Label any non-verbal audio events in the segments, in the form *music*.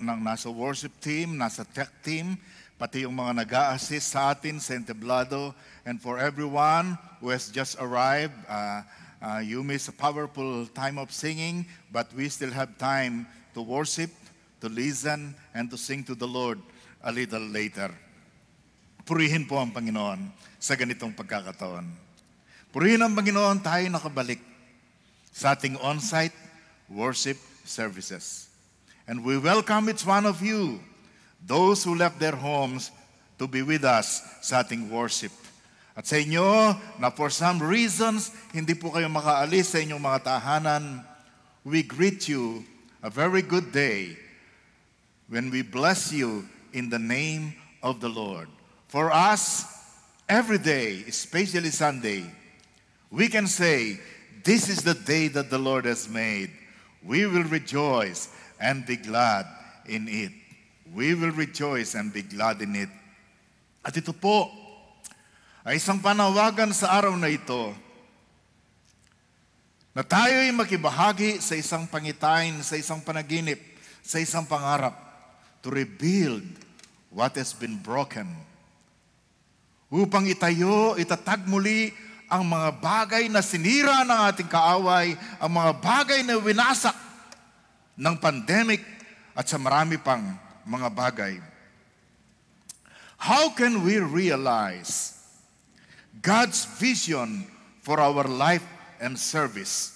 ng nasa worship team, nasa tech team, pati yung mga nag assist sa atin sa Inteblado. And for everyone who has just arrived, uh, uh, you miss a powerful time of singing, but we still have time to worship, to listen, and to sing to the Lord a little later. Purihin po ang Panginoon sa ganitong pagkakataon. Purihin ang Panginoon tayo nakabalik sa ating on-site worship services and we welcome each one of you, those who left their homes to be with us sa ating worship. At sa inyo na for some reasons hindi po kayo makaalis sa inyong mga tahanan, we greet you a very good day when we bless you in the name of the Lord. For us, every day, especially Sunday, we can say, This is the day that the Lord has made. We will rejoice and be glad in it. We will rejoice and be glad in it. At ito po ay isang panawagan sa araw na ito na tayo'y makibahagi sa isang pangitain, sa isang panaginip, sa isang pangarap to rebuild what has been broken upang itayo, itatag muli ang mga bagay na sinira ng ating kaaway, ang mga bagay na winasak ng pandemic at sa marami pang mga bagay. How can we realize God's vision for our life and service?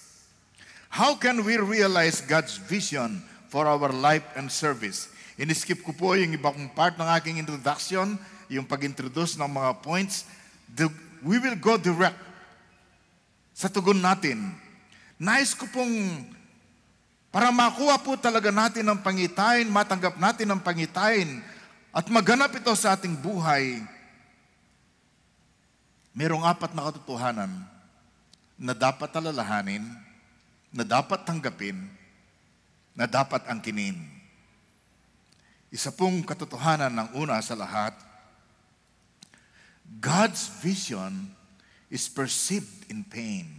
How can we realize God's vision for our life and service? Iniskip ko po yung iba kong part ng aking introduction, yung pag-introduce ng mga points. The, we will go direct sa tugon natin. Nice ko pong para makuha po talaga natin ang pangitain, matanggap natin ang pangitain, at maganap ito sa ating buhay, merong apat na katotohanan na dapat alalahanin, na dapat tanggapin, na dapat angkinin. Isa pong katotohanan ng una sa lahat, God's vision is perceived in pain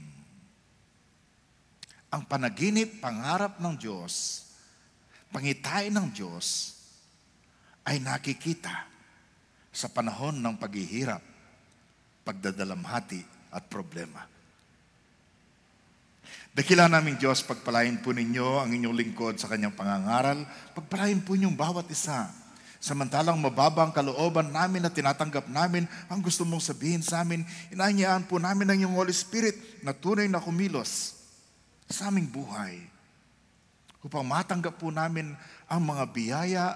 ang panaginip, pangarap ng Diyos, pangitain ng Diyos, ay nakikita sa panahon ng paghihirap, pagdadalamhati at problema. Dakila naming Diyos, pagpalain po ninyo ang inyong lingkod sa kanyang pangangaral, pagpalain po ninyong bawat isa. Samantalang mababa ang kalooban namin na tinatanggap namin, ang gusto mong sabihin sa amin, inanyaan po namin ang iyong Holy Spirit na tunay na kumilos sa aming buhay upang matanggap po namin ang mga biyaya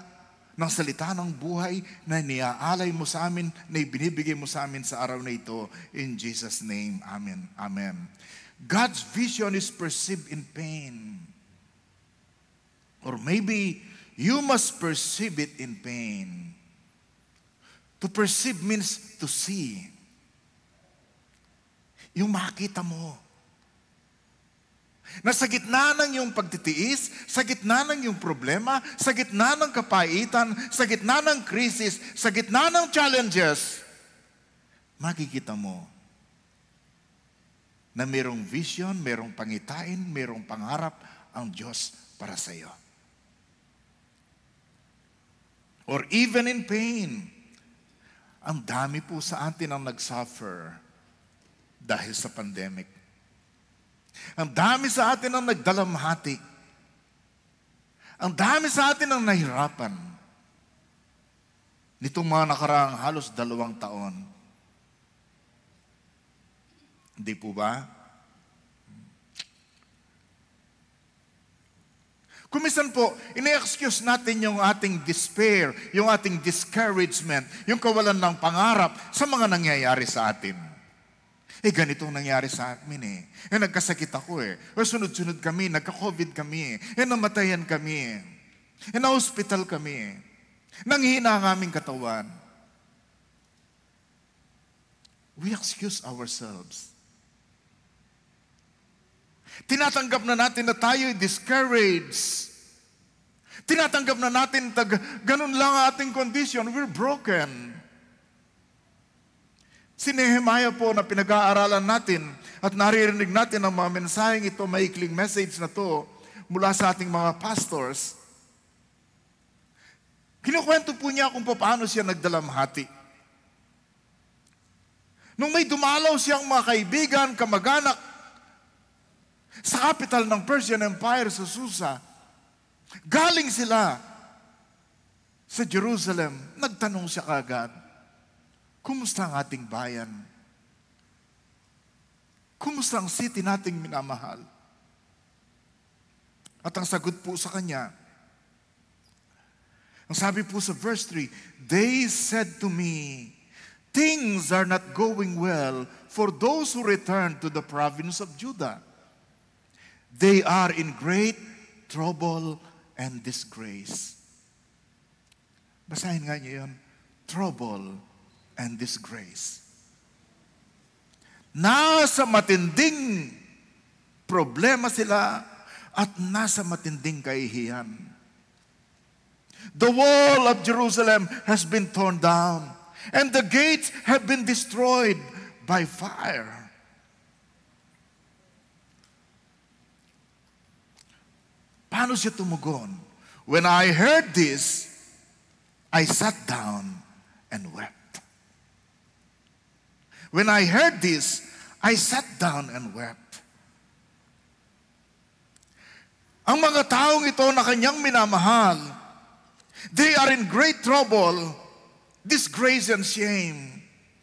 ng salita ng buhay na niaalay mo sa amin, na ibinibigay mo sa amin sa araw na ito. In Jesus' name, Amen. Amen. God's vision is perceived in pain. Or maybe you must perceive it in pain. To perceive means to see. Yung makita mo, na sa gitna ng iyong pagtitiis, sa gitna ng iyong problema, sa gitna ng kapaitan, sa gitna ng krisis, sa gitna ng challenges, makikita mo na mayroong vision, mayroong pangitain, mayroong pangarap ang Diyos para sa iyo. Or even in pain, ang dami po sa atin ang nagsuffer dahil sa pandemic ang dami sa atin ang nagdalamhati. Ang dami sa atin ang nahirapan. Nitong mga nakaraang halos dalawang taon. Hindi po ba? Kumisan po, ini-excuse natin yung ating despair, yung ating discouragement, yung kawalan ng pangarap sa mga nangyayari sa atin. Eh, ganitong nangyari sa amin eh. Eh, nagkasakit ako eh. O eh, sunod-sunod kami, nagka-COVID kami eh. Eh, namatayan kami eh. Eh, na-hospital kami eh. Nanghina ang aming katawan. We excuse ourselves. Tinatanggap na natin na tayo discouraged. Tinatanggap na natin, tag, ganun lang ang ating condition. We're broken. Si Nehemiah po na pinag-aaralan natin at naririnig natin ang mga mensaheng ito, maikling message na to mula sa ating mga pastors, kinukwento po niya kung paano siya nagdalamhati. Nung may dumalaw siyang mga kaibigan, kamag-anak, sa capital ng Persian Empire sa Susa, galing sila sa Jerusalem, nagtanong siya kagad, Kumusta ang ating bayan? Kumusta ang city nating minamahal? At ang sagot po sa kanya, ang sabi po sa verse 3, They said to me, Things are not going well for those who return to the province of Judah. They are in great trouble and disgrace. Basahin nga niyo yun, trouble and this grace. Nasa matinding problema sila at nasa matinding The wall of Jerusalem has been torn down and the gates have been destroyed by fire. Paano siya tumugon? When I heard this, I sat down and wept. When I heard this, I sat down and wept. Ang mga taong ito na kanyang minamahal, they are in great trouble, disgrace and shame.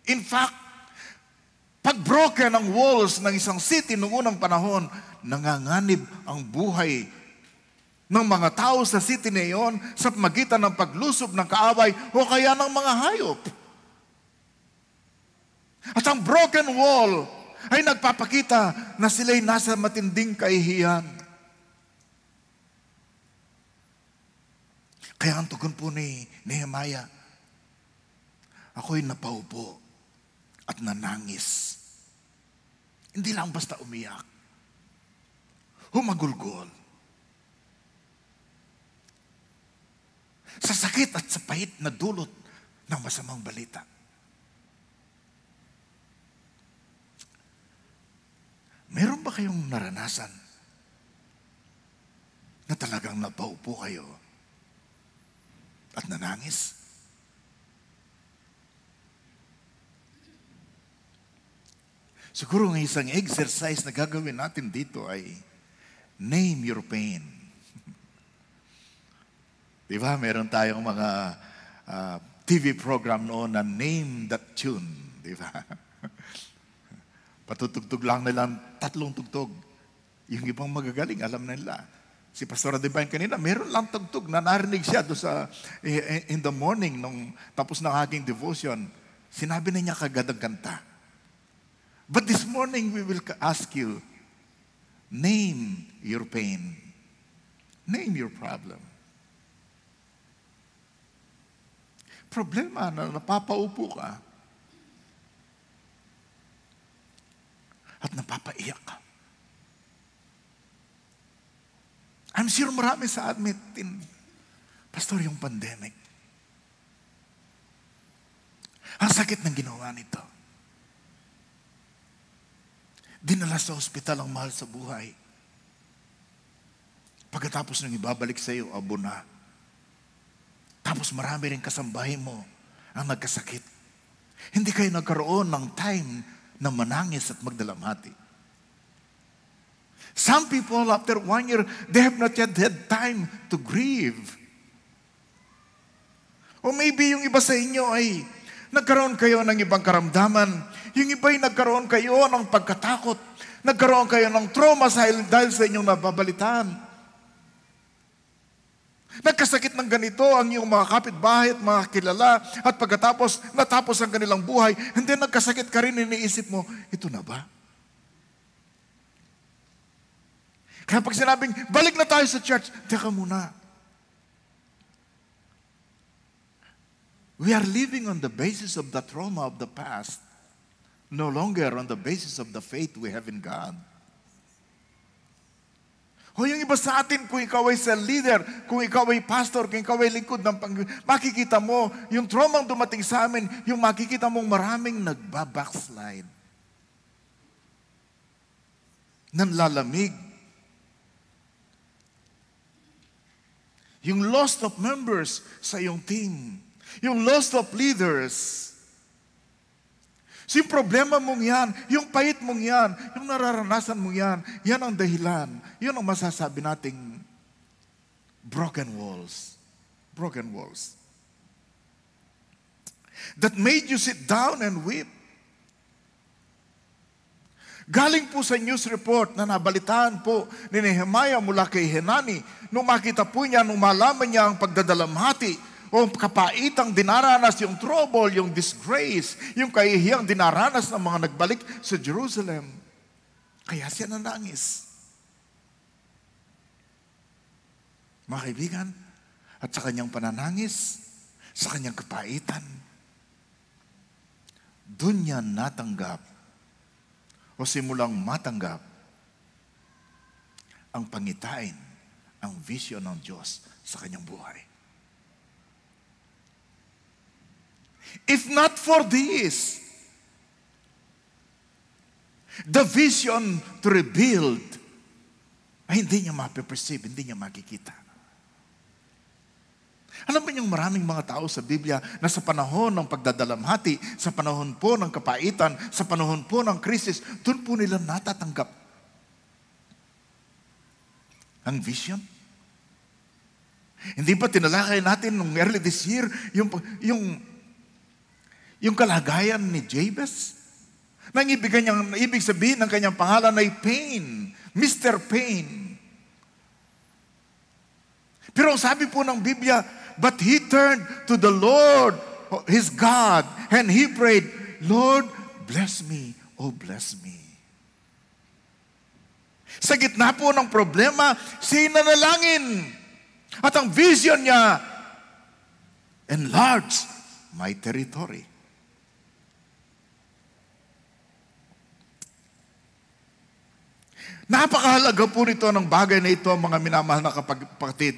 In fact, pagbroken ang walls ng isang city noong unang panahon, nanganganib ang buhay ng mga tao sa city na iyon sa magitan ng paglusob ng kaaway o kaya ng mga hayop. At ang broken wall ay nagpapakita na sila'y nasa matinding kaihiyan. Kaya ang tugon po ni Nehemiah, ako'y napaupo at nanangis. Hindi lang basta umiyak. Humagulgol. Sa sakit at sa pahit na dulot ng masamang balita. Meron ba kayong naranasan na talagang napaupo kayo at nanangis? Siguro ng isang exercise na gagawin natin dito ay name your pain. *laughs* Di ba? Meron tayong mga uh, ah, TV program noon na name that tune. Di ba? *laughs* Patutugtog lang nilang tatlong tugtog. Yung ibang magagaling, alam nila. Si Pastor Divine kanina, meron lang tugtog na narinig siya do sa, eh, eh, in the morning nung tapos ng aking devotion. Sinabi na niya kagad ang kanta. But this morning, we will ask you, name your pain. Name your problem. Problema na napapaupo ka, at napapaiyak ka. I'm sure marami sa admitin, Pastor, yung pandemic. Ang sakit ng ginawa nito. Dinala sa ospital ang mahal sa buhay. Pagkatapos nang ibabalik sa iyo, abo na. Tapos marami rin kasambahay mo ang nagkasakit. Hindi kayo nagkaroon ng time na manangis at magdalamhati. Some people, after one year, they have not yet had time to grieve. O maybe yung iba sa inyo ay nagkaroon kayo ng ibang karamdaman. Yung iba ay nagkaroon kayo ng pagkatakot. Nagkaroon kayo ng trauma dahil sa inyong nababalitaan. Nagkasakit ng ganito ang iyong mga kapitbahay at mga kilala at pagkatapos natapos ang kanilang buhay, hindi nagkasakit ka rin, iniisip mo, ito na ba? Kaya pag sinabing, balik na tayo sa church, teka muna. We are living on the basis of the trauma of the past, no longer on the basis of the faith we have in God. O yung iba sa atin, kung ikaw ay sa leader, kung ikaw ay pastor, kung ikaw ay lingkod ng pang... Makikita mo, yung trauma dumating sa amin, yung makikita mong maraming nagbabackslide. Nanlalamig. Yung lost of members sa iyong team. Yung lost of leaders Si problema mong yan, yung pait mong yan, yung nararanasan mong yan, yan ang dahilan. Yun ang masasabi nating broken walls. Broken walls. That made you sit down and weep. Galing po sa news report na nabalitaan po ni Nehemiah mula kay Henani, nung makita po niya, nung malaman niya ang pagdadalamhati o kapaitang dinaranas yung trouble, yung disgrace, yung kahihiyang dinaranas ng mga nagbalik sa Jerusalem. Kaya siya nanangis. Mga kaibigan, at sa kanyang pananangis, sa kanyang kapaitan, doon niya natanggap o simulang matanggap ang pangitain, ang vision ng Diyos sa kanyang buhay. If not for this, the vision to rebuild, ay hindi niya mapiperceive, hindi niya makikita. Alam ba yung maraming mga tao sa Biblia na sa panahon ng pagdadalamhati, sa panahon po ng kapaitan, sa panahon po ng krisis, doon po nila natatanggap ang vision. Hindi pa tinalakay natin nung early this year yung, yung yung kalagayan ni Jabez, nang ibig, kanyang, ibig sabihin ng kanyang pangalan ay pain, Mr. Pain. Pero sabi po ng Biblia, But he turned to the Lord, his God, and he prayed, Lord, bless me, oh bless me. Sa gitna po ng problema, nanalangin. At ang vision niya, enlarge my territory. Napakahalaga po nito ng bagay na ito, mga minamahal na kapatid.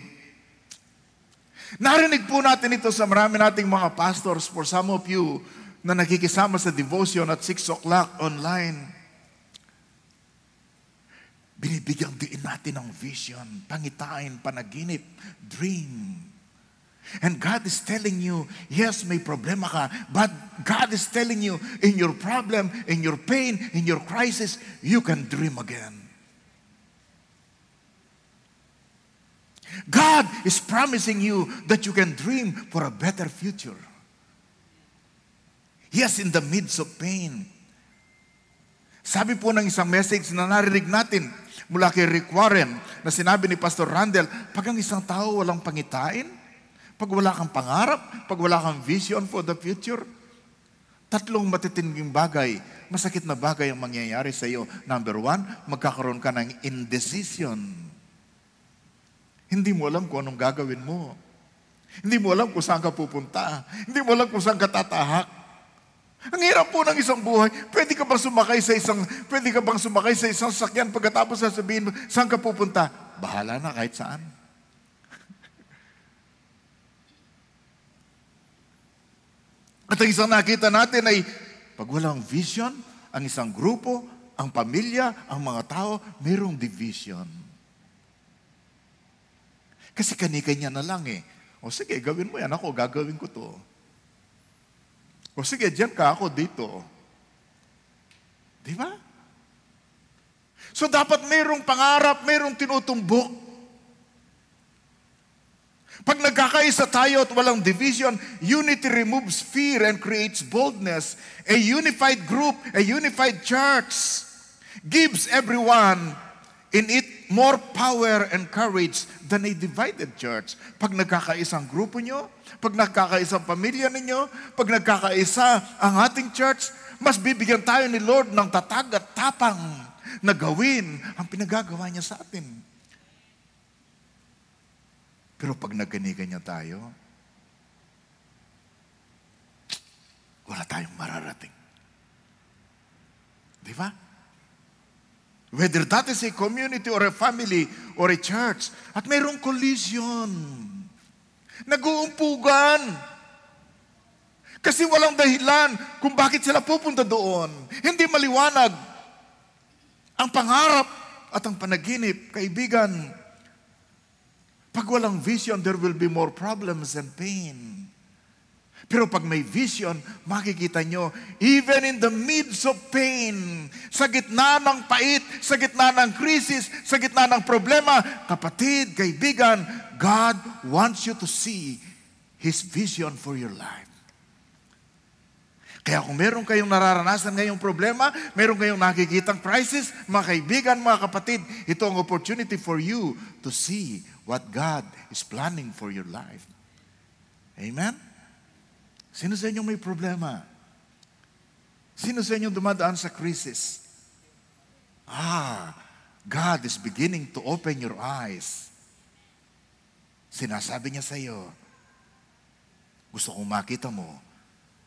Narinig po natin ito sa marami nating mga pastors for some of you na nakikisama sa devotion at 6 o'clock online. Binibigyang diin natin ng vision, pangitain, panaginip, dream. And God is telling you, yes, may problema ka, but God is telling you, in your problem, in your pain, in your crisis, you can dream again. God is promising you that you can dream for a better future. Yes, in the midst of pain. Sabi po ng isang message na narinig natin mula kay Rick Warren na sinabi ni Pastor Randall, pag ang isang tao walang pangitain, pag wala kang pangarap, pag wala kang vision for the future, tatlong matitinding bagay, masakit na bagay ang mangyayari sa iyo. Number one, magkakaroon ka ng indecision. Hindi mo alam kung anong gagawin mo. Hindi mo alam kung saan ka pupunta. Hindi mo alam kung saan ka tatahak. Ang hirap po ng isang buhay. Pwede ka bang sumakay sa isang, pwede ka bang sumakay sa isang sakyan pagkatapos sasabihin mo, saan ka pupunta? Bahala na kahit saan. At ang isang nakita natin ay, pag walang vision, ang isang grupo, ang pamilya, ang mga tao, mayroong division. Kasi kani-kanya na lang eh. O sige, gawin mo yan. Ako, gagawin ko to. O sige, dyan ka ako dito. Di ba? So dapat mayroong pangarap, mayroong tinutumbok. Pag nagkakaisa tayo at walang division, unity removes fear and creates boldness. A unified group, a unified church gives everyone in it more power and courage than a divided church. Pag nagkakaisang grupo nyo, pag nagkakaisang pamilya ninyo, pag nagkakaisa ang ating church, mas bibigyan tayo ni Lord ng tatag at tapang na gawin ang pinagagawa niya sa atin. Pero pag nagkanya tayo, wala tayong mararating. Di ba? Whether that is a community or a family or a church. At mayroong collision. Naguumpugan. Kasi walang dahilan kung bakit sila pupunta doon. Hindi maliwanag ang pangarap at ang panaginip, kaibigan. Pag walang vision, there will be more problems and pain. Pero pag may vision, makikita nyo, even in the midst of pain, sa gitna ng pait, sa gitna ng krisis, sa gitna ng problema, kapatid, kaibigan, God wants you to see His vision for your life. Kaya kung meron kayong nararanasan ngayong problema, meron kayong nakikitang crisis, mga kaibigan, mga kapatid, ito ang opportunity for you to see what God is planning for your life. Amen? Sino sa inyo may problema? Sino sa inyo dumadaan sa krisis? Ah, God is beginning to open your eyes. Sinasabi niya sa iyo, gusto kong makita mo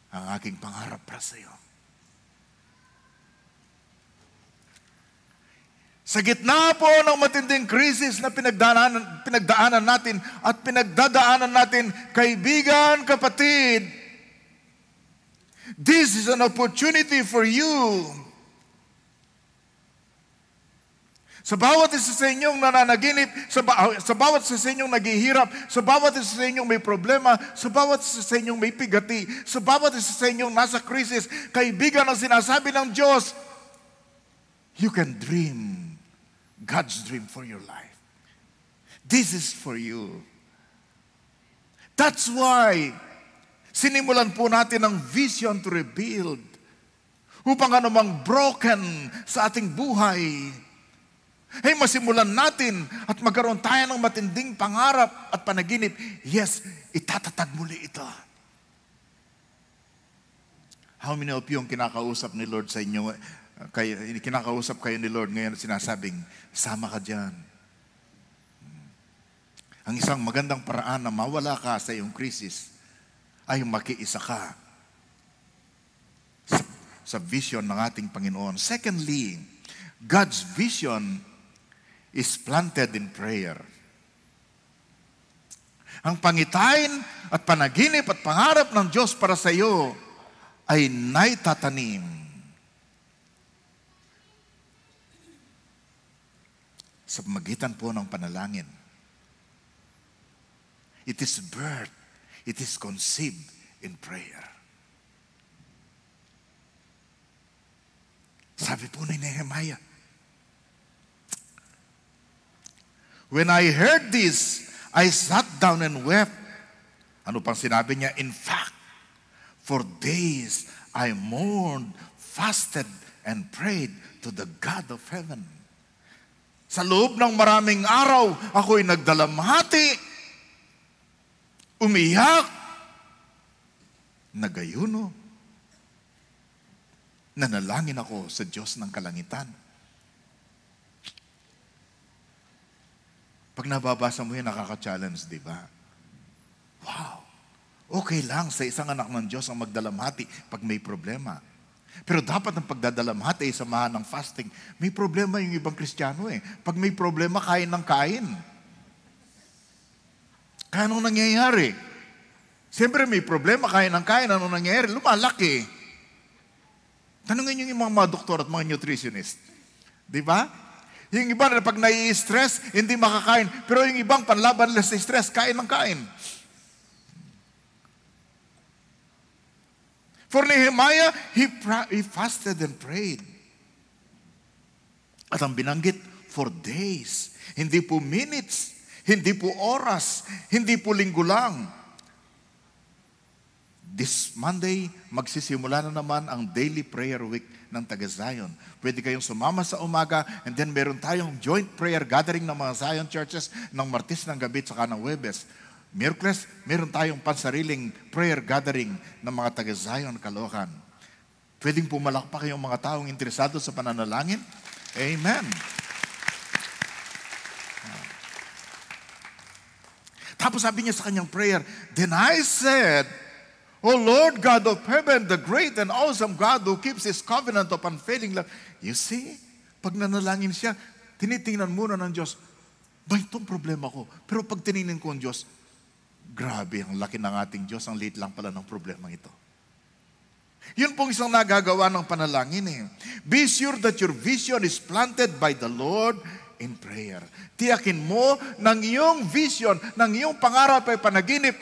ang aking pangarap para sa iyo. Sa gitna po ng matinding krisis na pinagdaanan, pinagdaanan natin at pinagdadaanan natin, kaibigan, kapatid, This is an opportunity for you. Sa bawat isa sa inyong nananaginip, sa, ba- ah, sa bawat isa sa inyong naghihirap, sa bawat isa sa inyong may problema, sa bawat isa sa inyong may pigati, sa bawat isa sa inyong nasa krisis, kaibigan ang sinasabi ng Diyos, you can dream God's dream for your life. This is for you. That's why Sinimulan po natin ang vision to rebuild upang anumang broken sa ating buhay ay hey, masimulan natin at magkaroon tayo ng matinding pangarap at panaginip. Yes, itatatag muli ito. How many of you ang kinakausap ni Lord sa inyo? Eh, kayo, kinakausap kayo ni Lord ngayon at sinasabing, sama ka dyan. Hmm. Ang isang magandang paraan na mawala ka sa iyong krisis ay makiisa ka sa, sa vision ng ating Panginoon. Secondly, God's vision is planted in prayer. Ang pangitain at panaginip at pangarap ng Diyos para sa iyo ay naitatanim sa magitan po ng panalangin. It is birth It is conceived in prayer. Sabi po ni Nehemiah, When I heard this, I sat down and wept. Ano pang sinabi niya? In fact, for days I mourned, fasted, and prayed to the God of heaven. Sa loob ng maraming araw, ako'y nagdalamhati, umiyak, na nagayuno, nanalangin ako sa Diyos ng kalangitan. Pag nababasa mo yan, nakaka-challenge, di ba? Wow! Okay lang sa isang anak ng Diyos ang magdalamhati pag may problema. Pero dapat ang pagdadalamhati ay samahan ng fasting. May problema yung ibang Kristiyano eh. Pag may problema, kain ng kain. Kaya anong nangyayari? Siyempre may problema, kaya ng kaya, anong nangyayari? Lumalaki. Tanungin niyo yung mga, mga doktor at mga nutritionist. Di ba? Yung iba na pag nai-stress, hindi makakain. Pero yung ibang panlaban nila sa stress, kain ng kain. For Nehemiah, he, pra- he fasted and prayed. At ang binanggit, for days. Hindi po minutes. Hindi po oras, hindi po linggo lang. This Monday, magsisimula na naman ang daily prayer week ng taga Zion. Pwede kayong sumama sa umaga and then meron tayong joint prayer gathering ng mga Zion churches ng Martes ng gabi at saka ng Webes. Miyerkules, meron tayong pansariling prayer gathering ng mga taga Zion Kalokan. Pwedeng pumalakpak yung mga taong interesado sa pananalangin. Amen. Tapos sabi niya sa kanyang prayer, Then I said, O Lord God of heaven, the great and awesome God who keeps His covenant of unfailing love. You see, pag nanalangin siya, tinitingnan muna ng Diyos, ba itong problema ko? Pero pag tiningnan ko ang Diyos, grabe, ang laki ng ating Diyos, ang liit lang pala ng problema ito. Yun pong isang nagagawa ng panalangin eh. Be sure that your vision is planted by the Lord in prayer. Tiyakin mo ng iyong vision, ng iyong pangarap ay panaginip,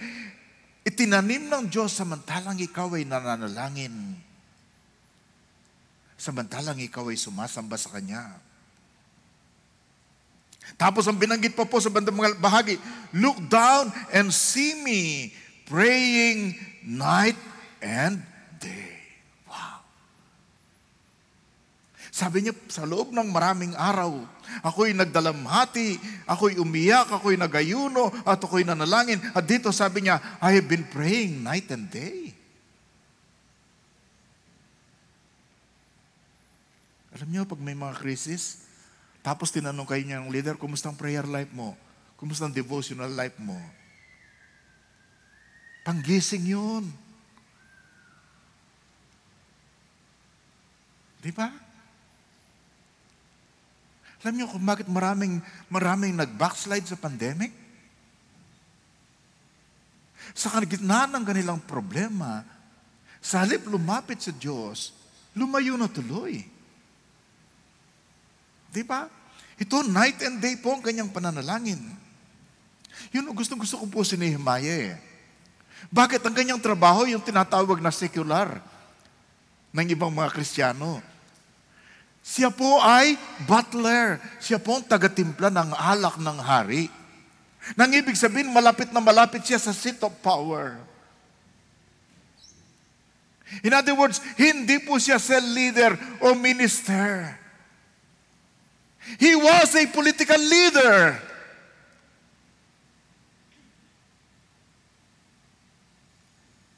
itinanim ng Diyos samantalang ikaw ay nananalangin. Samantalang ikaw ay sumasamba sa Kanya. Tapos ang binanggit pa po sa bandang mga bahagi, Look down and see me praying night and Sabi niya, sa loob ng maraming araw, ako'y nagdalamhati, ako'y umiyak, ako'y nagayuno, at ako'y nanalangin. At dito sabi niya, I have been praying night and day. Alam niyo, pag may mga krisis, tapos tinanong kayo niya ng leader, kumusta ang prayer life mo? Kumusta ang devotional life mo? Panggising yun. Di ba? Alam niyo kung bakit maraming, maraming nag-backslide sa pandemic? Sa gitna ng kanilang problema, sa halip lumapit sa Diyos, lumayo na tuloy. Di ba? Ito, night and day po ang kanyang pananalangin. Yun ang gustong gusto ko po si Nehemiah eh. Bakit ang kanyang trabaho yung tinatawag na secular ng ibang mga Kristiyano? Siya po ay butler. Siya po ang tagatimpla ng alak ng hari. Nang ibig sabihin, malapit na malapit siya sa seat of power. In other words, hindi po siya cell leader o minister. He was a political leader.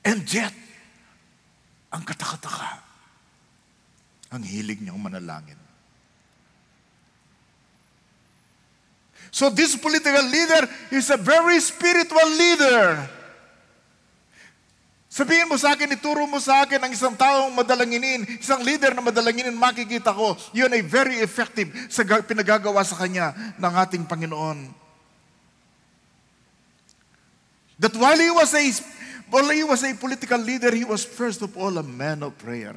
And yet, ang katakataka, ang hilig niyang manalangin. So this political leader is a very spiritual leader. Sabihin mo sa akin, ituro mo sa akin ang isang taong madalanginin, isang leader na madalanginin, makikita ko, yun ay very effective sa pinagagawa sa kanya ng ating Panginoon. That while he was a, while he was a political leader, he was first of all a man of prayer.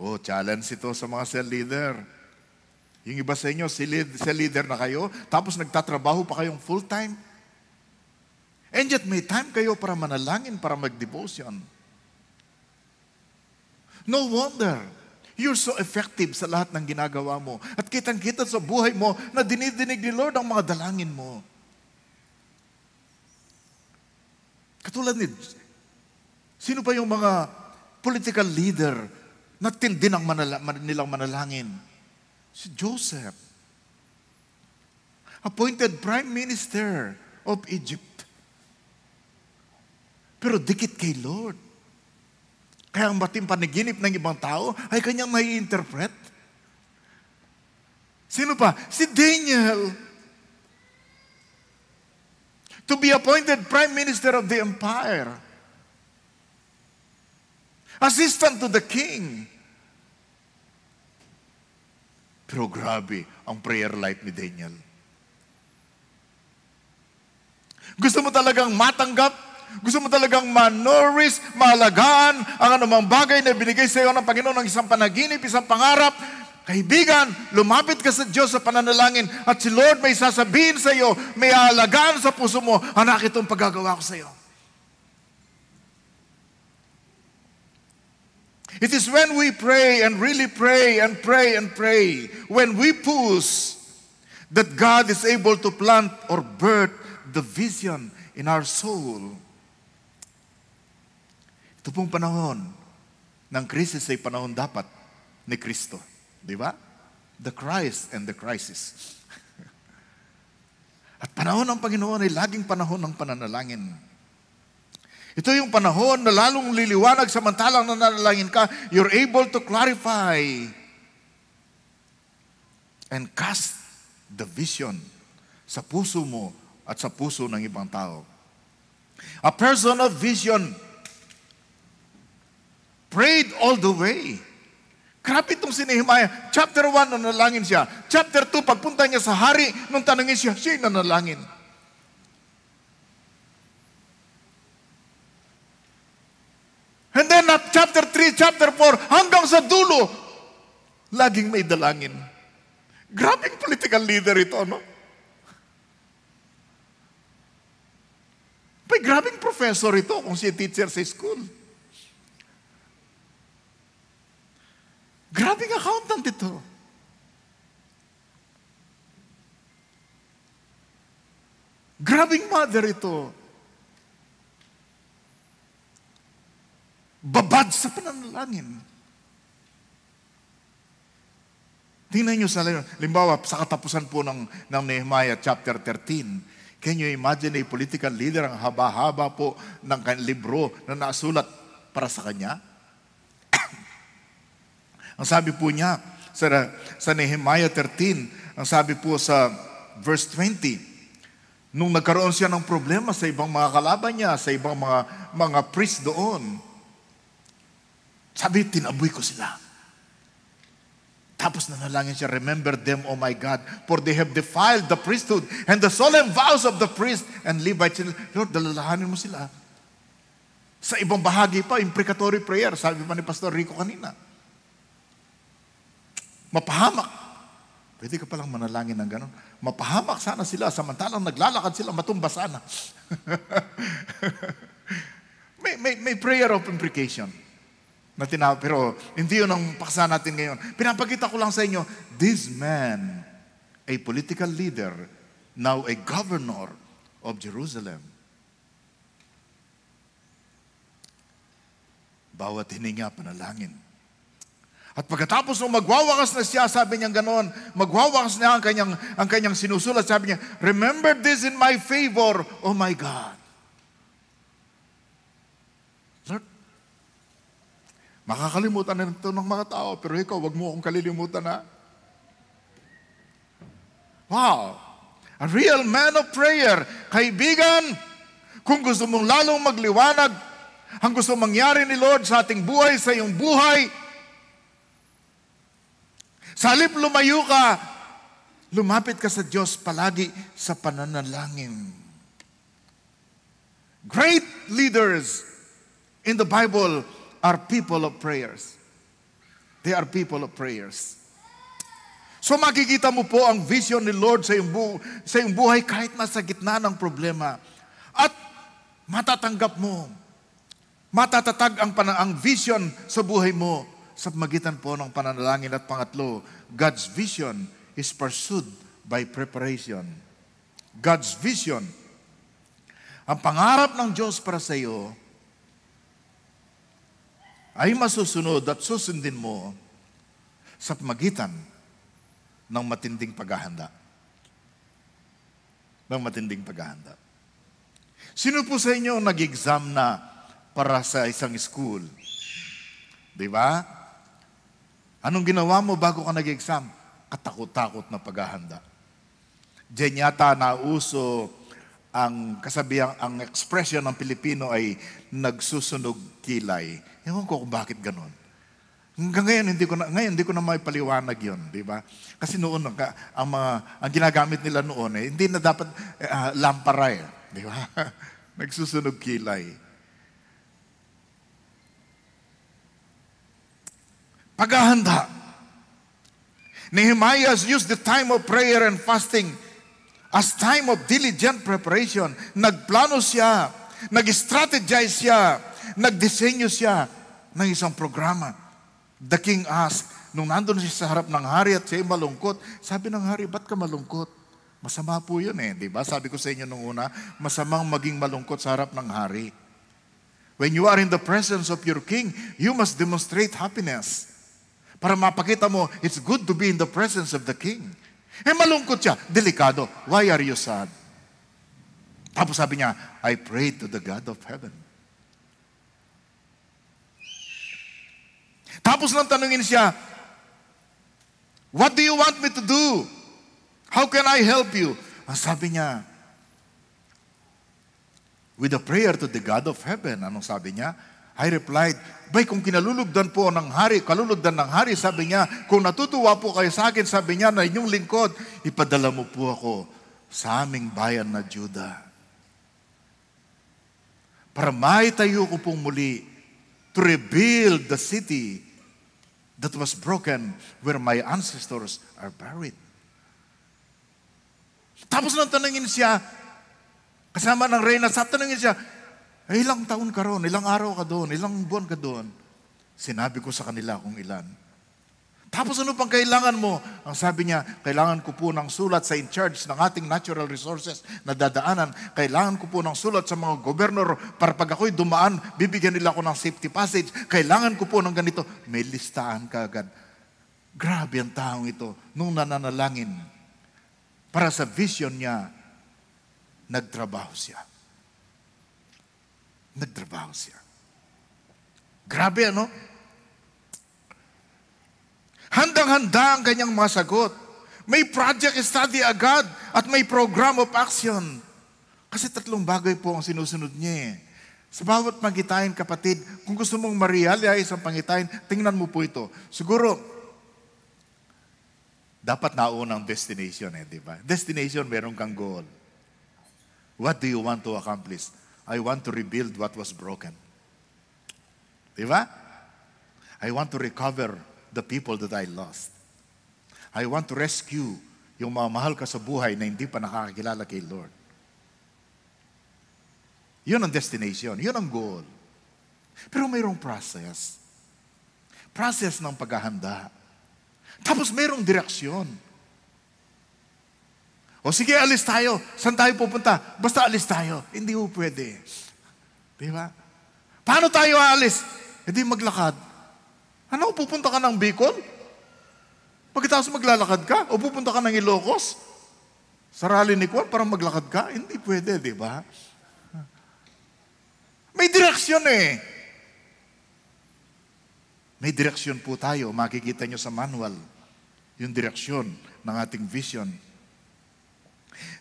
Oh, challenge ito sa mga cell leader. Yung iba sa inyo, cell leader na kayo, tapos nagtatrabaho pa kayong full-time. And yet may time kayo para manalangin, para mag-devotion. No wonder You're so effective sa lahat ng ginagawa mo. At kitang-kita sa buhay mo na dinidinig ni Lord ang mga dalangin mo. Katulad ni, sino pa yung mga political leader Natindi ng manala, nilang manalangin. Si Joseph, appointed prime minister of Egypt. Pero dikit kay Lord. Kaya ang bating panaginip ng ibang tao ay kanyang nai-interpret. Sino pa? Si Daniel. To be appointed prime minister of the empire. Assistant to the king. Pero grabe ang prayer life ni Daniel. Gusto mo talagang matanggap? Gusto mo talagang manourish, maalagaan ang anumang bagay na binigay sa iyo ng Panginoon ng isang panaginip, isang pangarap? Kaibigan, lumapit ka sa Diyos sa pananalangin at si Lord may sasabihin sa iyo, may aalagaan sa puso mo, anak, itong paggagawa ko sa iyo. It is when we pray and really pray and pray and pray, when we push, that God is able to plant or birth the vision in our soul. Ito pong panahon ng krisis ay panahon dapat ni Kristo. Di ba? The Christ and the crisis. *laughs* At panahon ng Panginoon ay laging panahon ng pananalangin. Ito yung panahon na lalong liliwanag samantalang nanalangin ka, you're able to clarify and cast the vision sa puso mo at sa puso ng ibang tao. A person of vision prayed all the way. Grabe itong si Nehemiah. Chapter 1, nanalangin siya. Chapter 2, pagpunta niya sa hari, nung tanongin siya, siya'y nanalangin. And then at chapter 3, chapter 4, hanggang sa dulo, laging may dalangin. Grabing political leader ito, no? May grabing professor ito kung si teacher sa school. Grabing accountant ito. Grabing mother ito. Babad sa pananalangin. Tingnan nyo sa limbawa, sa katapusan po ng, ng Nehemiah chapter 13, can you imagine a political leader ang haba-haba po ng libro na nasulat para sa kanya? *coughs* ang sabi po niya sa, sa Nehemiah 13, ang sabi po sa verse 20, nung nagkaroon siya ng problema sa ibang mga kalaban niya, sa ibang mga, mga priest doon, sabi, tinaboy ko sila. Tapos nanalangin siya, Remember them, O my God, for they have defiled the priesthood and the solemn vows of the priest and Levite children. Lord, dalalahanin mo sila. Sa ibang bahagi pa, imprecatory prayer, sabi pa ni Pastor Rico kanina. Mapahamak. Pwede ka palang manalangin ng ganun. Mapahamak sana sila, samantalang naglalakad sila, matumba sana. *laughs* may, may, may prayer of imprecation. Na tina, pero hindi yun ang paksa natin ngayon. Pinapakita ko lang sa inyo, this man, a political leader, now a governor of Jerusalem. Bawat hininga, panalangin. At pagkatapos nung magwawakas na siya, sabi niya ganoon, magwawakas na ang kanyang, ang kanyang sinusulat, sabi niya, Remember this in my favor, O oh my God. Makakalimutan na ito ng mga tao, pero ikaw, wag mo akong kalilimutan na. Wow! A real man of prayer. Kaibigan, kung gusto mong lalong magliwanag, ang gusto mangyari ni Lord sa ating buhay, sa iyong buhay, salip lumayo ka, lumapit ka sa Diyos palagi sa pananalangin. Great leaders in the Bible are people of prayers. They are people of prayers. So makikita mo po ang vision ni Lord sa iyong, bu- sa iyong buhay kahit nasa gitna ng problema. At matatanggap mo, matatatag ang, pan- ang vision sa buhay mo sa magitan po ng pananalangin. At pangatlo, God's vision is pursued by preparation. God's vision. Ang pangarap ng Diyos para sa iyo ay masusunod at susundin mo sa magitan ng matinding paghahanda. Ng matinding paghahanda. Sino po sa inyo nag-exam na para sa isang school? Di ba? Anong ginawa mo bago ka nag-exam? Katakot-takot na paghahanda. Diyan yata nauso ang kasabihan, ang expression ng Pilipino ay nagsusunog kilay. Ewan ko kung bakit ganun. Hanggang ngayon hindi ko na ngayon hindi ko na maipaliwanag 'yon, 'di ba? Kasi noon ang mga ang ginagamit nila noon eh hindi na dapat uh, lampara eh, 'di ba? *laughs* Nagsusunog kilay. Paghahanda. Nehemiah used the time of prayer and fasting As time of diligent preparation, nagplano siya, nag-strategize siya, nagdisenyo siya ng isang programa. The king asked, nung nandun siya sa harap ng hari at siya ay malungkot, sabi ng hari, ba't ka malungkot? Masama po yun eh, di ba? Sabi ko sa inyo nung una, masamang maging malungkot sa harap ng hari. When you are in the presence of your king, you must demonstrate happiness. Para mapakita mo, it's good to be in the presence of the king. Eh malungkot siya. Delikado. Why are you sad? Tapos sabi niya, I pray to the God of heaven. Tapos nang tanungin siya, What do you want me to do? How can I help you? Ang sabi niya, with a prayer to the God of heaven, anong sabi niya? I replied, Bay, kung kinalulugdan po ng hari, kalulugdan ng hari, sabi niya, kung natutuwa po kayo sa akin, sabi niya, na inyong lingkod, ipadala mo po ako sa aming bayan na Juda. Para maitayo ko pong muli to rebuild the city that was broken where my ancestors are buried. Tapos nang tanungin siya, kasama ng Reyna, sa tanungin siya, eh, ilang taon ka ron, ilang araw ka doon, ilang buwan ka doon. Sinabi ko sa kanila kung ilan. Tapos ano pang kailangan mo? Ang sabi niya, kailangan ko po ng sulat sa in-charge ng ating natural resources na dadaanan. Kailangan ko po ng sulat sa mga gobernador para pag ako'y dumaan, bibigyan nila ako ng safety passage. Kailangan ko po ng ganito. May listahan ka agad. Grabe ang taong ito nung nananalangin para sa vision niya, nagtrabaho siya. Nagtrabaho siya. Grabe ano? Handang-handa ang kanyang mga sagot. May project study agad at may program of action. Kasi tatlong bagay po ang sinusunod niya eh. Sa bawat pangitain, kapatid, kung gusto mong ma-realize ang pangitain, tingnan mo po ito. Siguro, dapat nauna ang destination eh, di ba? Destination, meron kang goal. What do you want to accomplish? I want to rebuild what was broken. Di ba? I want to recover the people that I lost. I want to rescue yung mga mahal ka sa buhay na hindi pa nakakakilala kay Lord. Yun ang destination. Yun ang goal. Pero mayroong process. Process ng paghahanda. Tapos mayroong direksyon. O sige, alis tayo. Saan tayo pupunta? Basta alis tayo. Hindi po pwede. Di ba? Paano tayo aalis? Hindi e maglakad. Ano, pupunta ka ng Bicol? Pagkatapos maglalakad ka? O pupunta ka ng Ilocos? Sa rally ni Kwan, parang maglakad ka? Hindi pwede, di ba? May direksyon eh. May direksyon po tayo. Makikita nyo sa manual yung direksyon ng ating vision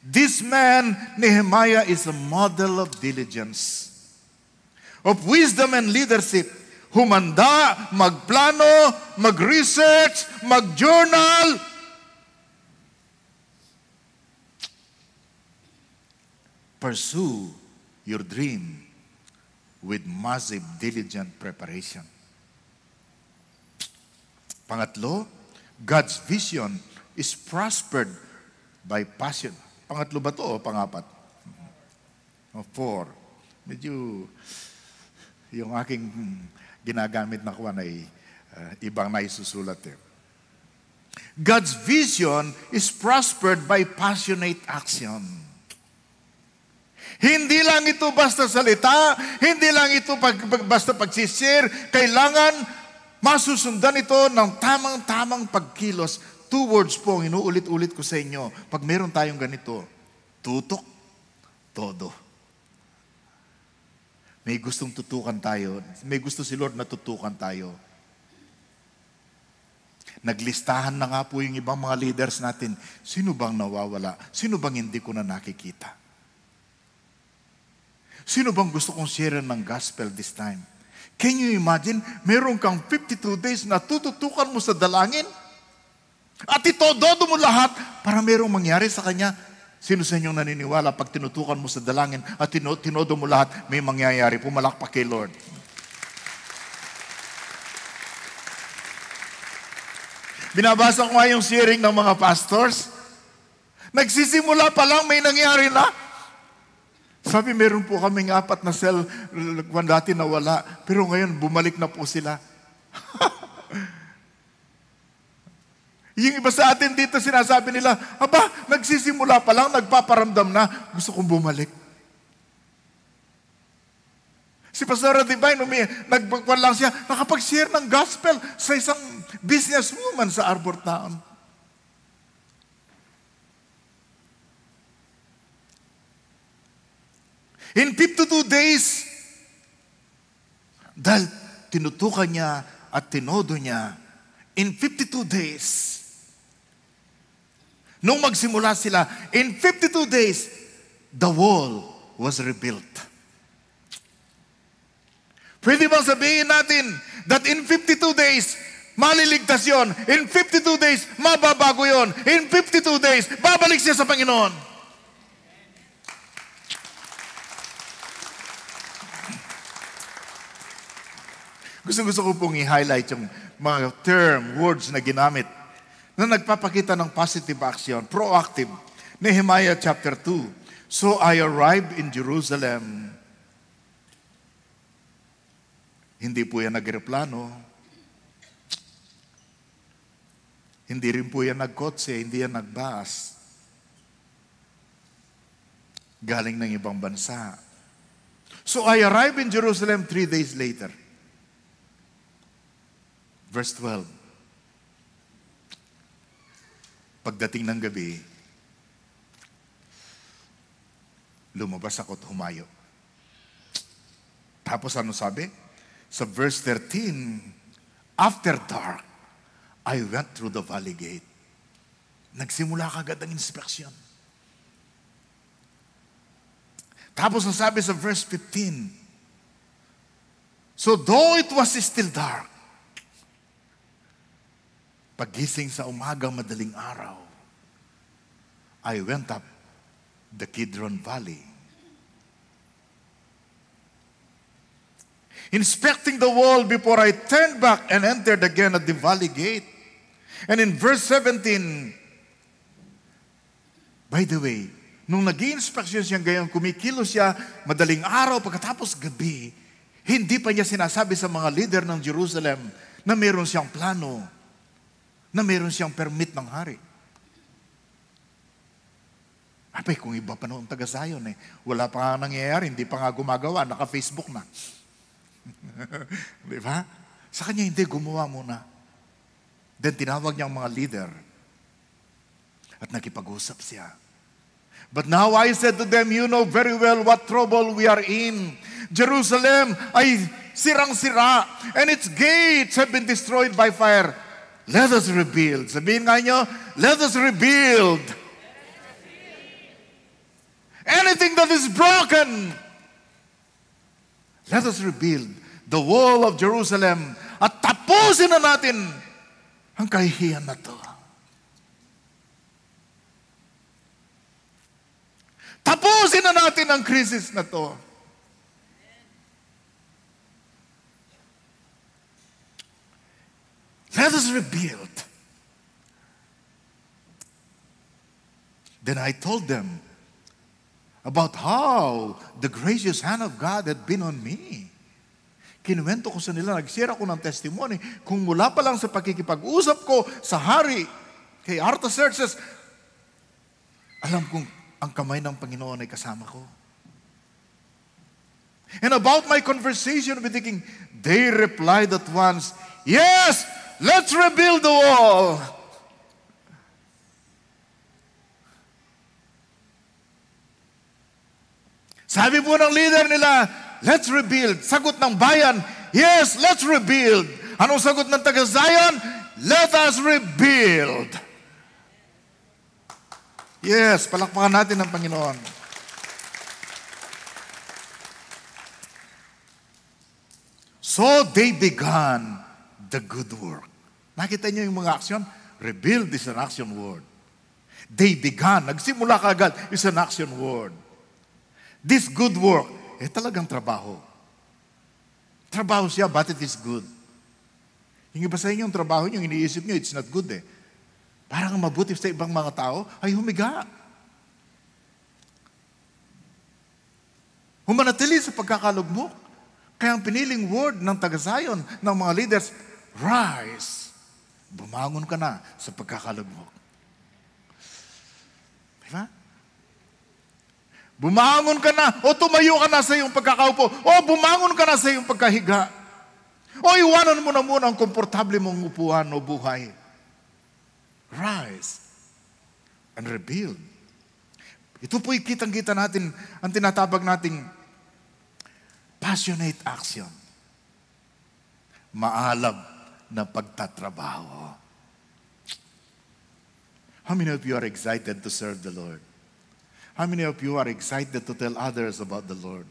This man, Nehemiah, is a model of diligence, of wisdom and leadership. Humanda, magplano, magresearch, magjournal. Pursue your dream with massive, diligent preparation. Pangatlo, God's vision is prospered by passion. Pangatlo ba to o pangapat? O oh, four. Medyo yung aking ginagamit na kuwan ay uh, ibang naisusulat eh. God's vision is prospered by passionate action. Hindi lang ito basta salita, hindi lang ito pag, pag, basta pagsisir, kailangan masusundan ito ng tamang-tamang pagkilos Two words po ang inuulit-ulit ko sa inyo. Pag meron tayong ganito, tutok, todo. May gustong tutukan tayo. May gusto si Lord na tutukan tayo. Naglistahan na nga po yung ibang mga leaders natin. Sino bang nawawala? Sino bang hindi ko na nakikita? Sino bang gusto kong share ng gospel this time? Can you imagine, meron kang 52 days na tututukan mo sa dalangin? At ito, dodo mo lahat para merong mangyari sa kanya. Sino sa inyong naniniwala pag tinutukan mo sa dalangin at tinodo mo lahat, may mangyayari. Pumalakpak kay Lord. Binabasa ko nga yung sharing ng mga pastors. Nagsisimula pa lang, may nangyari na. Sabi, meron po kaming apat na cell, kwan dati wala. Pero ngayon, bumalik na po sila. *laughs* Yung iba sa atin dito sinasabi nila, Aba, nagsisimula pa lang, nagpaparamdam na, gusto kong bumalik. Si Pastora Divine, umi, nagpagwan lang siya, nakapag-share ng gospel sa isang businesswoman sa Arbor Town. In 52 days, dahil tinutukan niya at tinodo niya, in 52 days, Nung magsimula sila, in 52 days, the wall was rebuilt. Pwede bang sabihin natin that in 52 days, maliligtas yon. In 52 days, mababago yon. In 52 days, babalik siya sa Panginoon. Gusto gusto ko pong i-highlight yung mga term, words na ginamit na nagpapakita ng positive action, proactive. Nehemiah chapter 2. So I arrived in Jerusalem. Hindi po yan nagreplano. Hindi rin po yan nagkotse, hindi yan nagbas. Galing ng ibang bansa. So I arrived in Jerusalem three days later. Verse 12. Pagdating ng gabi, lumabas ako at humayo. Tapos ano sabi? Sa verse 13, After dark, I went through the valley gate. Nagsimula agad ang inspeksyon. Tapos sabi sa verse 15, So though it was still dark, Pagising sa umaga, madaling araw, I went up the Kidron Valley. Inspecting the wall before I turned back and entered again at the valley gate. And in verse 17, by the way, nung nag inspection siya ngayon, kumikilo siya, madaling araw, pagkatapos gabi, hindi pa niya sinasabi sa mga leader ng Jerusalem na meron siyang plano na meron siyang permit ng hari. Apay, kung iba pa noong taga Zion eh, wala pa nga nangyayari, hindi pa nga gumagawa, naka-Facebook na. *laughs* Di ba? Sa kanya hindi, gumawa muna. Then tinawag niya ang mga leader at nakipag-usap siya. But now I said to them, you know very well what trouble we are in. Jerusalem ay sirang-sira and its gates have been destroyed by fire. Let us rebuild. Sabihin nga nyo, let us rebuild. Anything that is broken, let us rebuild the wall of Jerusalem at tapusin na natin ang kahihiyan na to. Tapusin na natin ang krisis na to. Let us rebuild. Then I told them about how the gracious hand of God had been on me. Kinuwento ko sa nila, nag ko ng testimony, kung mula pa lang sa pakikipag-usap ko sa hari, kay Artaxerxes, alam kong ang kamay ng Panginoon ay kasama ko. And about my conversation with the king, they replied at once, Yes, Let's rebuild the wall. Sabi po ng leader nila, let's rebuild. Sagot ng bayan, yes, let's rebuild. Anong sagot ng taga Zion? Let us rebuild. Yes, palakpakan natin ang Panginoon. So they began the good work. Nakita niyo yung mga action? Rebuild is an action word. They began. Nagsimula kagad is an action word. This good work, eh talagang trabaho. Trabaho siya, but it is good. Yung iba sa inyo, yung trabaho niyo, iniisip niyo, it's not good eh. Parang mabuti sa ibang mga tao, ay humiga. Humanatili sa pagkakalugmok. Kaya ang piniling word ng taga-Zion, ng mga leaders, rise. Bumangon ka na sa pagkakalagmok. Di ba? Bumangon ka na o tumayo ka na sa iyong pagkakaupo o bumangon ka na sa iyong pagkahiga. O iwanan mo na muna ang komportable mong upuan o buhay. Rise and rebuild. Ito po'y kitang-kita natin ang tinatabag nating passionate action. Maalab na pagtatrabaho. How many of you are excited to serve the Lord? How many of you are excited to tell others about the Lord?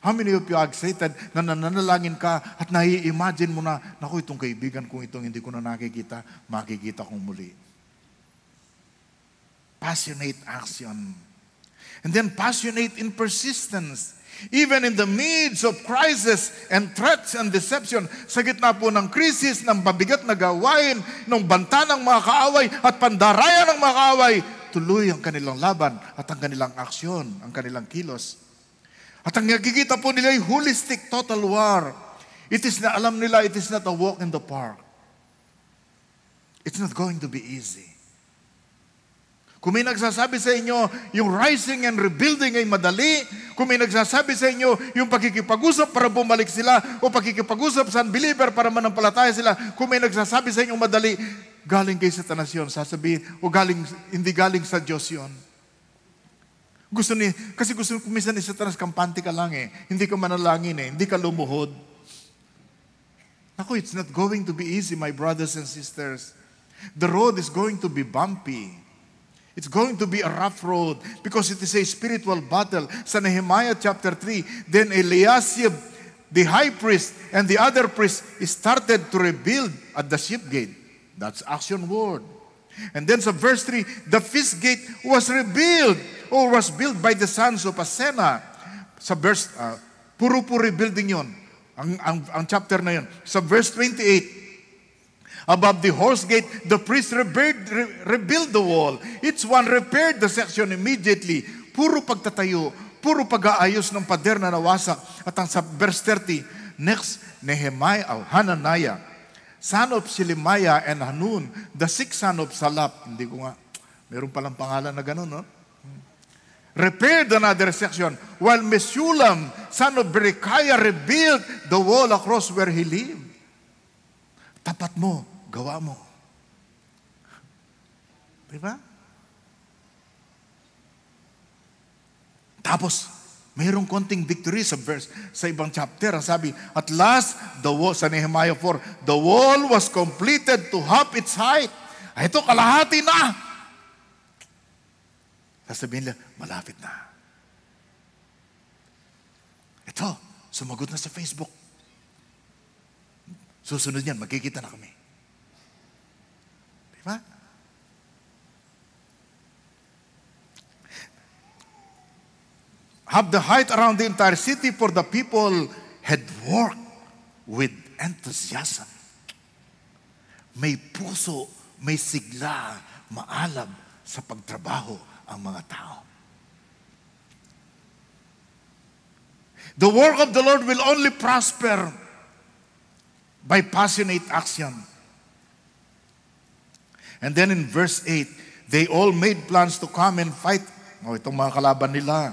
How many of you are excited na nananalangin ka at nai-imagine mo na, naku, itong kaibigan kong itong hindi ko na nakikita, makikita kong muli. Passionate action. And then passionate in persistence. Even in the midst of crisis and threats and deception, sa gitna po ng krisis, ng mabigat na gawain, ng banta ng mga kaaway at pandaraya ng mga kaaway, tuloy ang kanilang laban at ang kanilang aksyon, ang kanilang kilos. At ang nakikita po nila ay holistic total war. It is na alam nila, it is not a walk in the park. It's not going to be easy. Kung may nagsasabi sa inyo, yung rising and rebuilding ay madali, kung may nagsasabi sa inyo, yung pakikipag-usap para bumalik sila, o pakikipag-usap sa unbeliever para manampalataya sila, kung may nagsasabi sa inyo madali, galing kay satanas yun, sasabihin, o galing, hindi galing sa Diyos yun. Gusto ni, kasi gusto ko minsan ni satanas, kampante ka lang eh, hindi ka manalangin eh, hindi ka lumuhod. Ako, it's not going to be easy, my brothers and sisters. The road is going to be bumpy. It's going to be a rough road because it is a spiritual battle. Sa Nehemiah chapter 3, then Eliasib, the high priest, and the other priests started to rebuild at the ship gate. That's action word. And then sa verse 3, the fish gate was rebuilt or was built by the sons of Asena. Sa verse, uh, puro-puro rebuilding yon. Ang, ang, ang chapter na yon. Sa verse 28, Above the horse gate, the priest rebuild, re, rebuild the wall. It's one repaired the section immediately. Puro pagtatayo, puro pag-aayos ng pader na nawasak. At ang sa verse 30, next, Nehemiah, oh, Hananiah, son of Silimiah and Hanun, the sixth son of Salap. Hindi ko nga, meron palang pangalan na ganun, no? repaired another section, while Mesulam, son of Berechiah, rebuilt the wall across where he lived. Tapat mo, gawa mo. Di ba? Tapos, mayroong konting victory sa verse sa ibang chapter. Sabi, at last, the wall, sa Nehemiah 4, the wall was completed to half its height. Ah, ito, kalahati na. Sasabihin nila, malapit na. Ito, sumagot na sa Facebook. Susunod niyan, magkikita na kami. have the height around the entire city, for the people had worked with enthusiasm. May puso, may sigla, maalab sa pagtrabaho ang mga tao. The work of the Lord will only prosper by passionate action. And then in verse 8, they all made plans to come and fight. oh, itong mga kalaban nila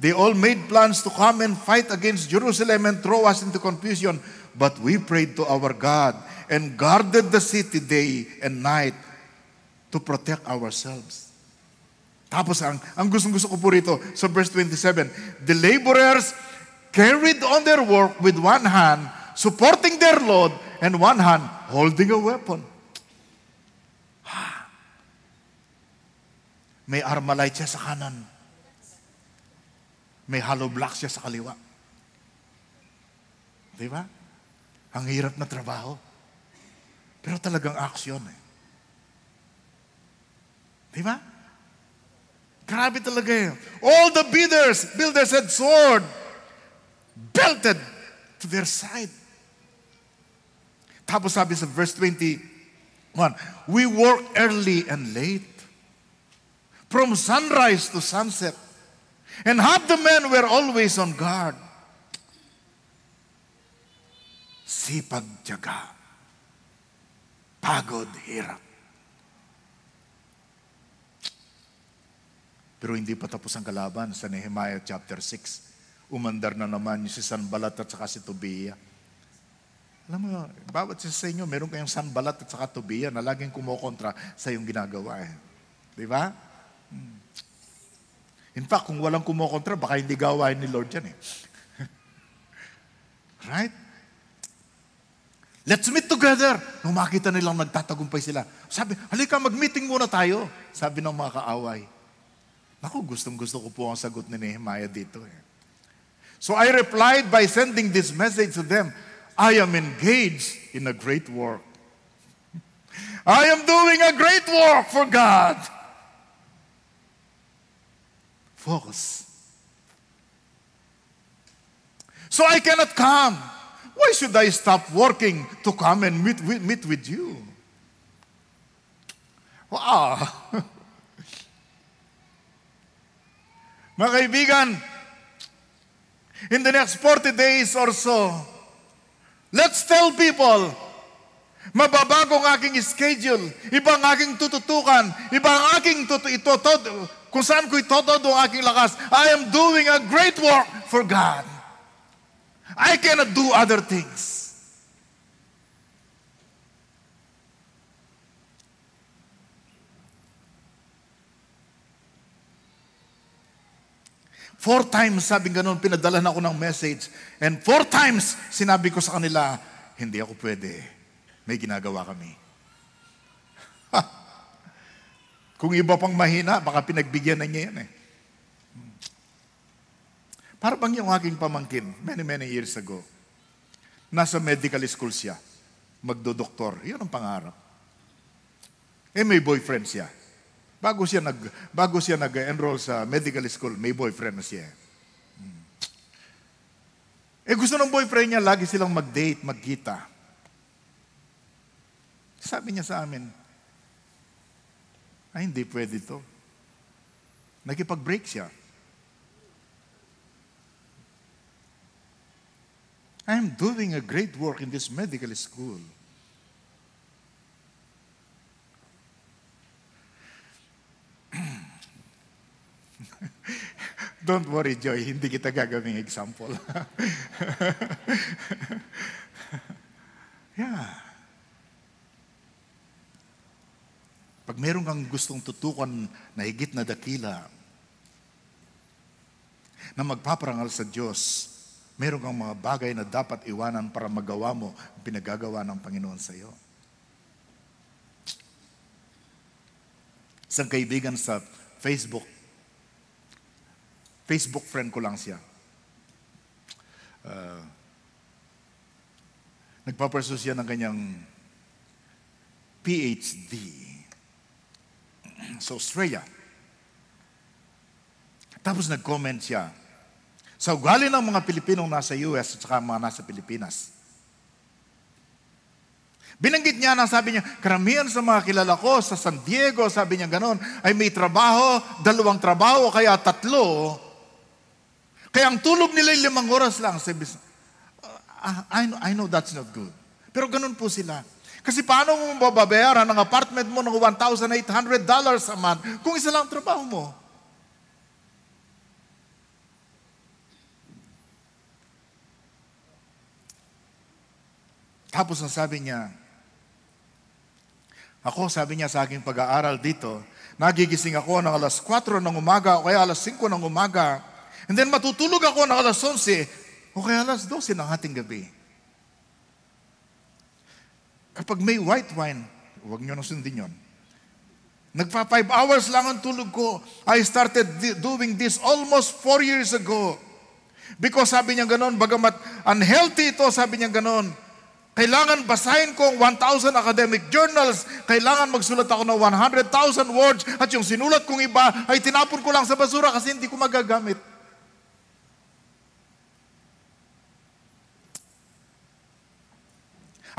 They all made plans to come and fight against Jerusalem and throw us into confusion. But we prayed to our God and guarded the city day and night to protect ourselves. Tapos ang, ang gustong-gusto ko po rito sa so verse 27, The laborers carried on their work with one hand, supporting their load, and one hand holding a weapon. May armalite siya sa kanan. may hollow block siya sa kaliwa. Di ba? Ang hirap na trabaho. Pero talagang aksyon eh. Di ba? Grabe talaga yun. All the builders, builders had sword belted to their side. Tapos sabi sa verse 21, We work early and late. From sunrise to sunset. And half the men were always on guard. Sipag tiyaga. Pagod hirap. Pero hindi pa tapos ang kalaban sa Nehemiah chapter 6. Umandar na naman si Sanbalat at saka si Tobiah. Alam mo, bawat isa sa inyo, meron kayong sanbalat at saka tobiya na laging kumokontra sa iyong ginagawa. Eh. Di ba? In fact, kung walang kumokontra, baka hindi gawain ni Lord yan eh. *laughs* right? Let's meet together. Nung makita nilang nagtatagumpay sila, sabi, halika, mag-meeting muna tayo. Sabi ng mga kaaway. Naku, gustong gusto ko po ang sagot ni Nehemiah dito. Eh. So I replied by sending this message to them, I am engaged in a great work. I am doing a great work for God for So I cannot come. Why should I stop working to come and meet, with, meet with you? Wow! *laughs* Mga kaibigan, in the next 40 days or so, let's tell people, mababago ang aking schedule, iba ang aking tututukan, iba ang aking tutu- kung saan ko itotod ang aking lakas. I am doing a great work for God. I cannot do other things. Four times, sabi ganun, pinadala na ako ng message. And four times, sinabi ko sa kanila, hindi ako pwede. May ginagawa kami. Kung iba pang mahina, baka pinagbigyan na niya yan eh. Para bang yung aking pamangkin, many, many years ago, nasa medical school siya, magdo-doktor. yun ang pangarap. Eh, may boyfriend siya. Bago siya nag bago siya nag-enroll sa medical school, may boyfriend na siya. Hmm. Eh gusto ng boyfriend niya lagi silang mag-date, magkita. Sabi niya sa amin, ay, hindi pwede to. Nakipag-break siya. I'm doing a great work in this medical school. *clears throat* Don't worry, Joy. Hindi kita gagawing example. *laughs* yeah. Pag meron kang gustong tutukan na higit na dakila, na magpaparangal sa Diyos, meron kang mga bagay na dapat iwanan para magawa mo ang pinagagawa ng Panginoon sa iyo. Isang kaibigan sa Facebook, Facebook friend ko lang siya. Uh, nagpaperso ng kanyang PhD sa Australia. Tapos nag-comment siya, sa ugali ng mga Pilipinong nasa US at saka mga nasa Pilipinas. Binanggit niya na sabi niya, karamihan sa mga kilala ko sa San Diego, sabi niya ganoon, ay may trabaho, dalawang trabaho, kaya tatlo. Kaya ang tulog nila limang oras lang. Sabi, ah, I, know, I know that's not good. Pero ganun po sila. Kasi paano mo mababayaran ang apartment mo ng $1,800 a month kung isa lang trabaho mo? Tapos sabi niya, ako, sabi niya sa aking pag-aaral dito, nagigising ako ng alas 4 ng umaga o kaya alas 5 ng umaga. And then matutulog ako ng alas 11 o kaya alas 12 ng ating gabi. Kapag may white wine, huwag nyo nang sundin yon. Nagpa five hours lang ang tulog ko. I started doing this almost four years ago. Because sabi niya ganon, bagamat unhealthy ito, sabi niya ganon, kailangan basahin ko 1,000 academic journals. Kailangan magsulat ako ng 100,000 words. At yung sinulat kong iba ay tinapon ko lang sa basura kasi hindi ko magagamit.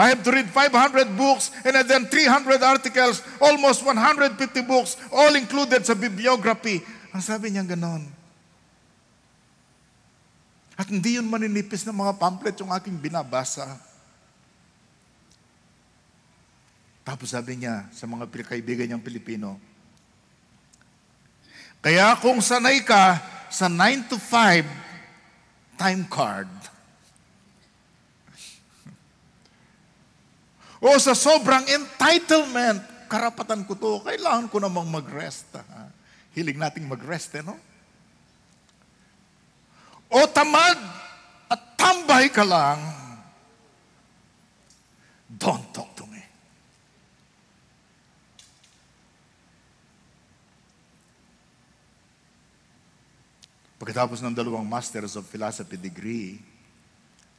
I have to read 500 books and then 300 articles, almost 150 books, all included sa bibliography. Ang sabi niya ganon. At hindi yun maninipis ng mga pamphlet yung aking binabasa. Tapos sabi niya sa mga kaibigan niyang Pilipino, Kaya kung sanay ka sa 9 to 5 time card, O sa sobrang entitlement, karapatan ko to, kailangan ko namang mag-rest. Ha? Hiling nating mag-rest, eh, no? O tamad at tambay ka lang, don't talk to me. Pagkatapos ng dalawang Masters of Philosophy degree,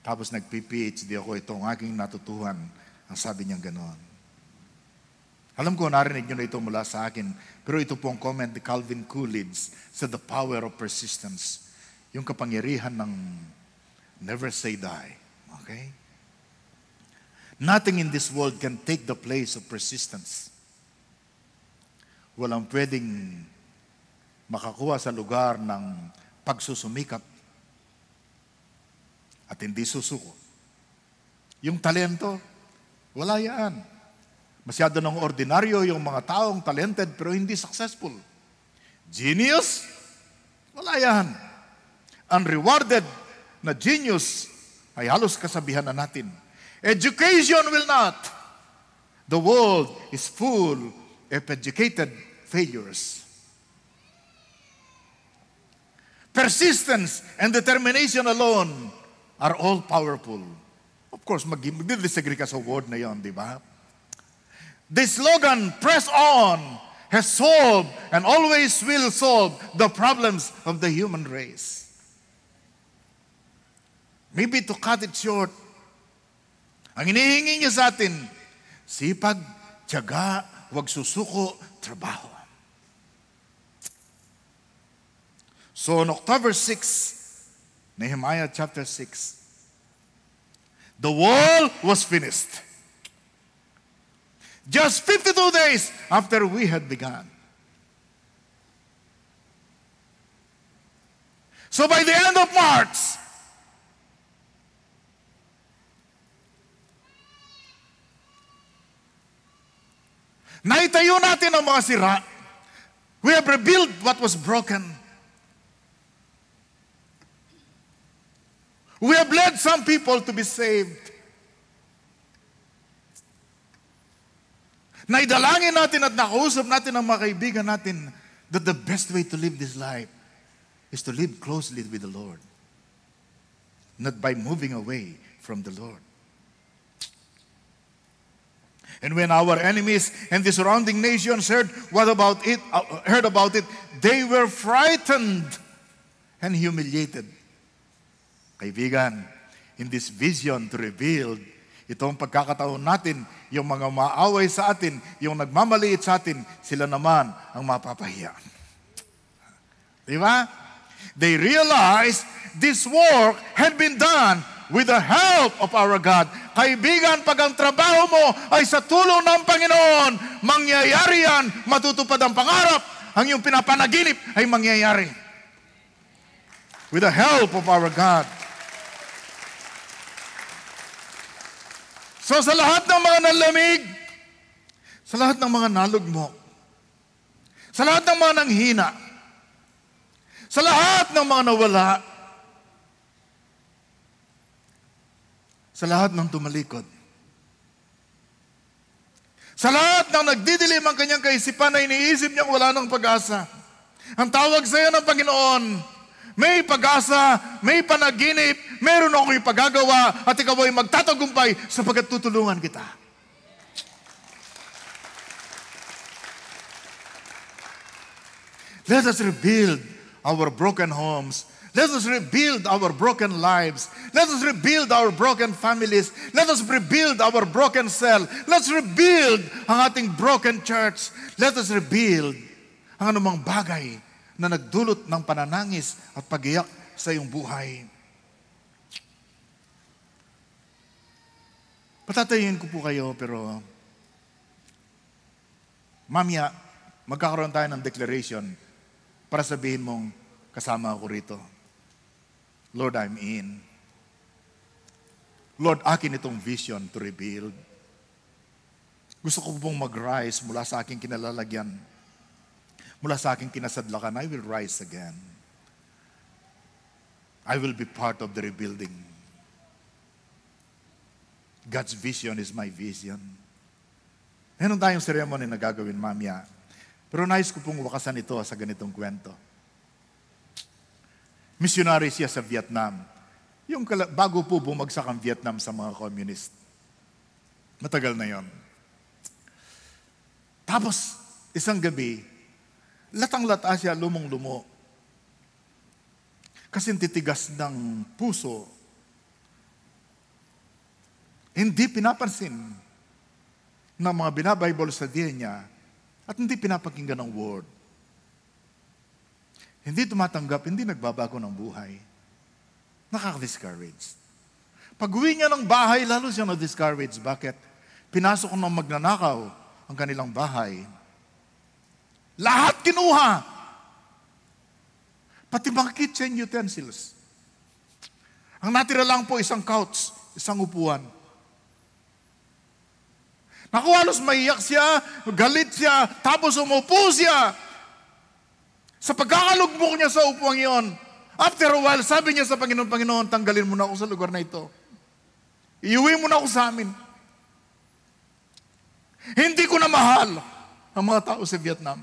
tapos nag-PhD ako, itong aking natutuhan ang sabi niya ganoon. Alam ko, narinig niyo na ito mula sa akin, pero ito po ang comment ni Calvin Coolidge sa The Power of Persistence. Yung kapangyarihan ng never say die. Okay? Nothing in this world can take the place of persistence. Walang pwedeng makakuha sa lugar ng pagsusumikap at hindi susuko. Yung talento, wala yan. Masyado ng ordinaryo yung mga taong talented pero hindi successful. Genius? Wala yan. Unrewarded na genius ay halos kasabihan na natin. Education will not. The world is full of educated failures. Persistence and determination alone are all powerful. Of course, mag-disagree ka sa word na yon, di ba? The slogan, press on, has solved and always will solve the problems of the human race. Maybe to cut it short, ang inihingi niya sa atin, sipag, tiyaga, wag susuko, trabaho. So on October 6, Nehemiah chapter 6, The wall was finished. Just 52 days after we had begun. So by the end of March, naitayo natin ang mga sira. We have rebuilt what was broken. We have led some people to be saved. Naidalangin natin at nakausap natin ang mga kaibigan natin that the best way to live this life is to live closely with the Lord. Not by moving away from the Lord. And when our enemies and the surrounding nations heard what about it, uh, heard about it, they were frightened and humiliated. Kaibigan, in this vision to revealed, itong pagkakataon natin, yung mga maaway sa atin, yung nagmamaliit sa atin, sila naman ang mapapahiya. Di ba? They realized this work had been done with the help of our God. Kaibigan, pag ang trabaho mo ay sa tulong ng Panginoon, mangyayari yan, matutupad ang pangarap, ang iyong pinapanaginip ay mangyayari. With the help of our God. So sa lahat ng mga nalamig, sa lahat ng mga nalugmok, sa lahat ng mga nanghina, sa lahat ng mga nawala, sa lahat ng tumalikod, sa lahat ng nagdidilim ang kanyang kaisipan na iniisip niyang wala ng pag-asa, ang tawag sa iyo ng Panginoon, may pag-asa, may panaginip, meron ako akong ipagagawa at ikaw ay magtatagumpay sapagkat tutulungan kita. Let us rebuild our broken homes. Let us rebuild our broken lives. Let us rebuild our broken families. Let us rebuild our broken cell. Let's rebuild ang ating broken church. Let us rebuild ang anumang bagay na nagdulot ng pananangis at pagiyak sa iyong buhay. Patatayin ko po kayo, pero mamaya, magkakaroon tayo ng declaration para sabihin mong kasama ako rito. Lord, I'm in. Lord, akin itong vision to rebuild. Gusto ko pong mag-rise mula sa aking kinalalagyan Mula sa aking kinasadlakan, I will rise again. I will be part of the rebuilding. God's vision is my vision. Meron tayong ceremony na gagawin mamaya. Pero nais ko pong wakasan ito sa ganitong kwento. Missionary siya sa Vietnam. Yung kala- bago po bumagsak ang Vietnam sa mga communist. Matagal na yon. Tapos, isang gabi, Latang-lata siya, lumong-lumo. Kasi titigas ng puso. Hindi pinapansin ng mga binabible sa diyan niya at hindi pinapakinggan ng word. Hindi tumatanggap, hindi nagbabago ng buhay. Nakaka-discouraged. Pag uwi niya ng bahay, lalo siya na-discouraged. Bakit? Pinasok ng magnanakaw ang kanilang bahay lahat kinuha. Pati mga kitchen utensils. Ang natira lang po isang couch, isang upuan. Naku, halos maiyak siya, galit siya, tapos umupo siya. Sa pagkakalugmok niya sa upuang iyon, after a while, sabi niya sa Panginoon, Panginoon, tanggalin mo na ako sa lugar na ito. Iuwi mo na ako sa amin. Hindi ko na mahal ang mga tao sa Vietnam.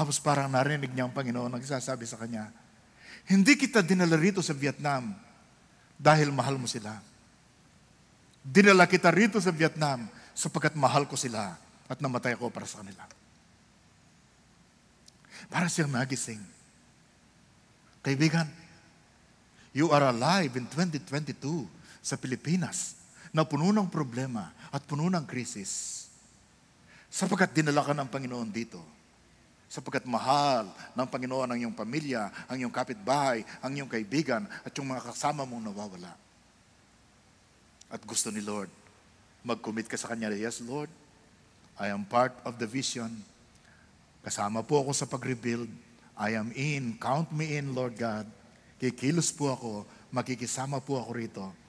Tapos parang narinig niya ang Panginoon nagsasabi sa kanya, hindi kita dinala rito sa Vietnam dahil mahal mo sila. Dinala kita rito sa Vietnam sapagkat mahal ko sila at namatay ako para sa kanila. Para siyang nagising. Kaibigan, you are alive in 2022 sa Pilipinas na puno ng problema at puno ng krisis sapagkat dinala ka ng Panginoon dito sapagkat mahal ng Panginoon ang iyong pamilya, ang iyong kapitbahay, ang iyong kaibigan, at yung mga kasama mong nawawala. At gusto ni Lord, mag-commit ka sa Kanya, Yes, Lord, I am part of the vision. Kasama po ako sa pag-rebuild. I am in. Count me in, Lord God. Kikilos po ako. Makikisama po ako rito.